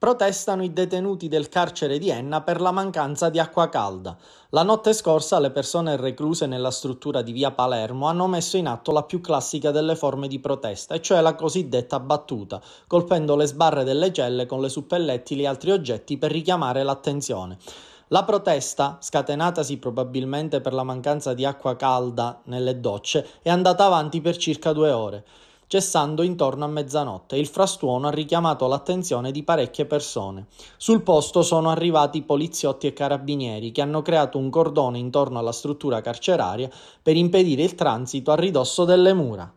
Protestano i detenuti del carcere di Enna per la mancanza di acqua calda. La notte scorsa le persone recluse nella struttura di via Palermo hanno messo in atto la più classica delle forme di protesta, e cioè la cosiddetta battuta, colpendo le sbarre delle celle con le suppellettili e altri oggetti per richiamare l'attenzione. La protesta, scatenatasi probabilmente per la mancanza di acqua calda nelle docce, è andata avanti per circa due ore cessando intorno a mezzanotte. Il frastuono ha richiamato l'attenzione di parecchie persone. Sul posto sono arrivati poliziotti e carabinieri che hanno creato un cordone intorno alla struttura carceraria per impedire il transito a ridosso delle mura.